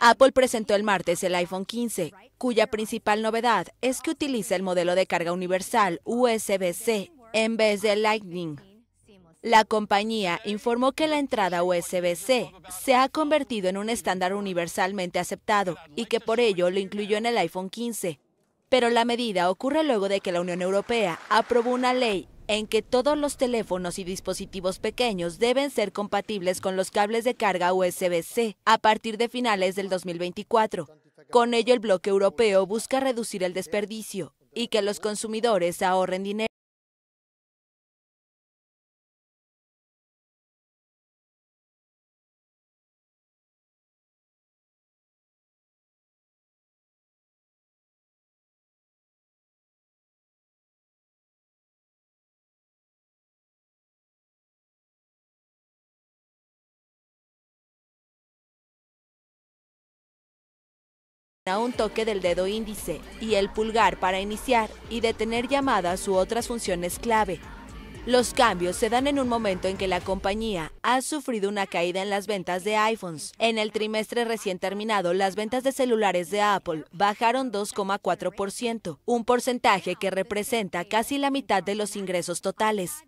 Apple presentó el martes el iPhone 15, cuya principal novedad es que utiliza el modelo de carga universal USB-C en vez de Lightning. La compañía informó que la entrada USB-C se ha convertido en un estándar universalmente aceptado y que por ello lo incluyó en el iPhone 15. Pero la medida ocurre luego de que la Unión Europea aprobó una ley en que todos los teléfonos y dispositivos pequeños deben ser compatibles con los cables de carga USB-C a partir de finales del 2024. Con ello, el bloque europeo busca reducir el desperdicio y que los consumidores ahorren dinero. a un toque del dedo índice y el pulgar para iniciar y detener llamadas u otras funciones clave. Los cambios se dan en un momento en que la compañía ha sufrido una caída en las ventas de iPhones. En el trimestre recién terminado, las ventas de celulares de Apple bajaron 2,4%, un porcentaje que representa casi la mitad de los ingresos totales.